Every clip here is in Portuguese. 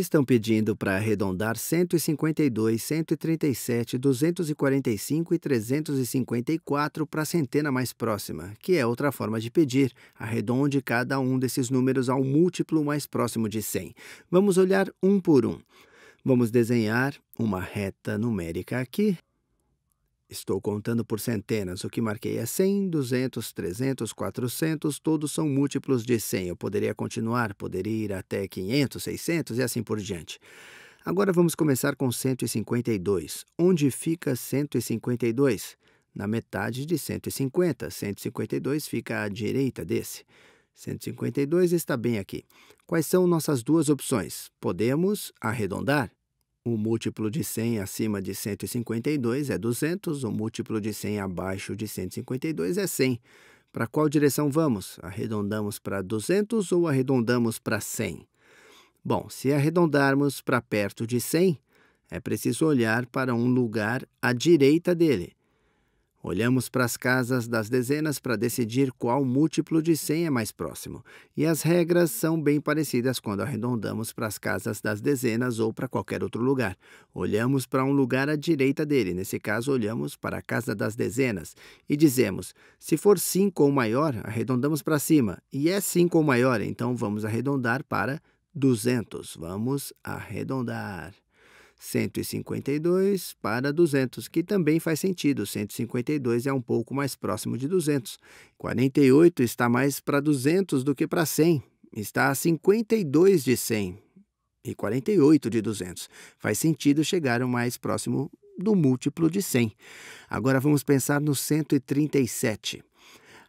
estão pedindo para arredondar 152, 137, 245 e 354 para a centena mais próxima, que é outra forma de pedir. Arredonde cada um desses números ao múltiplo mais próximo de 100. Vamos olhar um por um. Vamos desenhar uma reta numérica aqui Estou contando por centenas, o que marquei é 100, 200, 300, 400, todos são múltiplos de 100. Eu poderia continuar, poderia ir até 500, 600 e assim por diante. Agora vamos começar com 152. Onde fica 152? Na metade de 150. 152 fica à direita desse. 152 está bem aqui. Quais são nossas duas opções? Podemos arredondar. O múltiplo de 100 acima de 152 é 200, o múltiplo de 100 abaixo de 152 é 100. Para qual direção vamos? Arredondamos para 200 ou arredondamos para 100? Bom, se arredondarmos para perto de 100, é preciso olhar para um lugar à direita dele. Olhamos para as casas das dezenas para decidir qual múltiplo de 100 é mais próximo, e as regras são bem parecidas quando arredondamos para as casas das dezenas ou para qualquer outro lugar. Olhamos para um lugar à direita dele, nesse caso, olhamos para a casa das dezenas, e dizemos: se for 5 ou maior, arredondamos para cima, e é 5 ou maior, então vamos arredondar para 200. Vamos arredondar. 152 para 200, que também faz sentido. 152 é um pouco mais próximo de 200. 48 está mais para 200 do que para 100. Está a 52 de 100 e 48 de 200. Faz sentido chegar o mais próximo do múltiplo de 100. Agora vamos pensar no 137.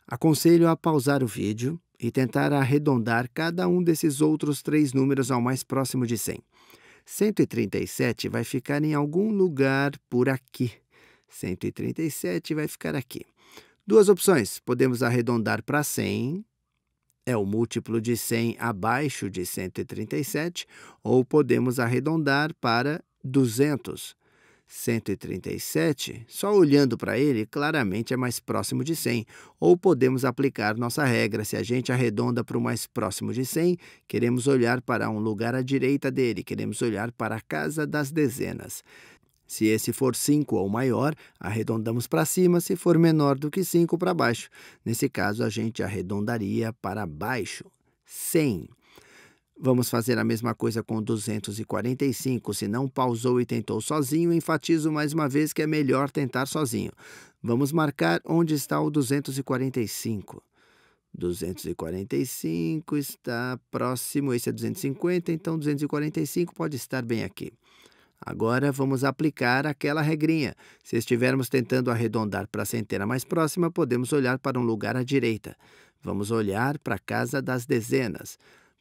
Aconselho a pausar o vídeo e tentar arredondar cada um desses outros três números ao mais próximo de 100. 137 vai ficar em algum lugar por aqui. 137 vai ficar aqui. Duas opções. Podemos arredondar para 100, é o múltiplo de 100 abaixo de 137, ou podemos arredondar para 200. 137, só olhando para ele, claramente é mais próximo de 100, ou podemos aplicar nossa regra. Se a gente arredonda para o mais próximo de 100, queremos olhar para um lugar à direita dele, queremos olhar para a casa das dezenas. Se esse for 5 ou maior, arredondamos para cima, se for menor do que 5, para baixo. Nesse caso, a gente arredondaria para baixo. 100. Vamos fazer a mesma coisa com 245. Se não pausou e tentou sozinho, enfatizo mais uma vez que é melhor tentar sozinho. Vamos marcar onde está o 245. 245 está próximo, esse é 250, então 245 pode estar bem aqui. Agora vamos aplicar aquela regrinha. Se estivermos tentando arredondar para a centena mais próxima, podemos olhar para um lugar à direita. Vamos olhar para a casa das dezenas.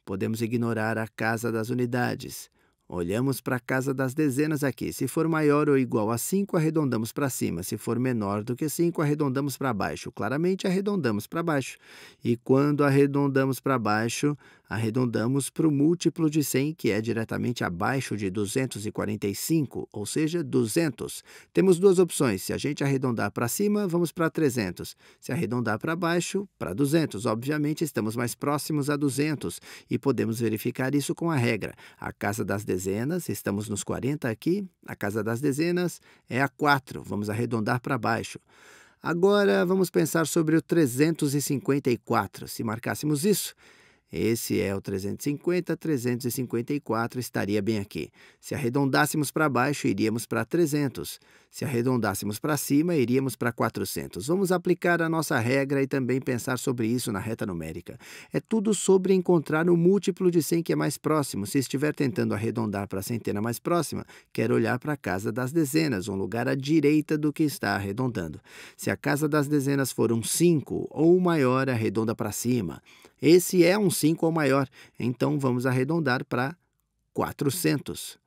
Podemos ignorar a casa das unidades. Olhamos para a casa das dezenas aqui. Se for maior ou igual a 5, arredondamos para cima. Se for menor do que 5, arredondamos para baixo. Claramente, arredondamos para baixo. E quando arredondamos para baixo, arredondamos para o múltiplo de 100, que é diretamente abaixo de 245, ou seja, 200. Temos duas opções. Se a gente arredondar para cima, vamos para 300. Se arredondar para baixo, para 200. Obviamente, estamos mais próximos a 200 e podemos verificar isso com a regra. A casa das dezenas, estamos nos 40 aqui, a casa das dezenas é a 4. Vamos arredondar para baixo. Agora, vamos pensar sobre o 354. Se marcássemos isso, esse é o 350, 354 estaria bem aqui. Se arredondássemos para baixo, iríamos para 300. Se arredondássemos para cima, iríamos para 400. Vamos aplicar a nossa regra e também pensar sobre isso na reta numérica. É tudo sobre encontrar o múltiplo de 100 que é mais próximo. Se estiver tentando arredondar para a centena mais próxima, quero olhar para a casa das dezenas, um lugar à direita do que está arredondando. Se a casa das dezenas for um 5 ou maior, arredonda para cima. Esse é um 5 ou maior, então vamos arredondar para 400.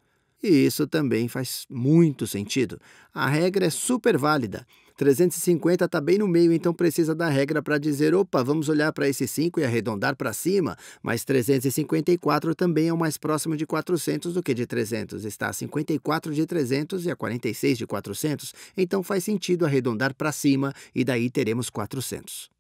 E isso também faz muito sentido. A regra é super válida. 350 está bem no meio, então precisa da regra para dizer: opa, vamos olhar para esse 5 e arredondar para cima, mas 354 também é o mais próximo de 400 do que de 300. Está a 54 de 300 e a 46 de 400, então faz sentido arredondar para cima e daí teremos 400.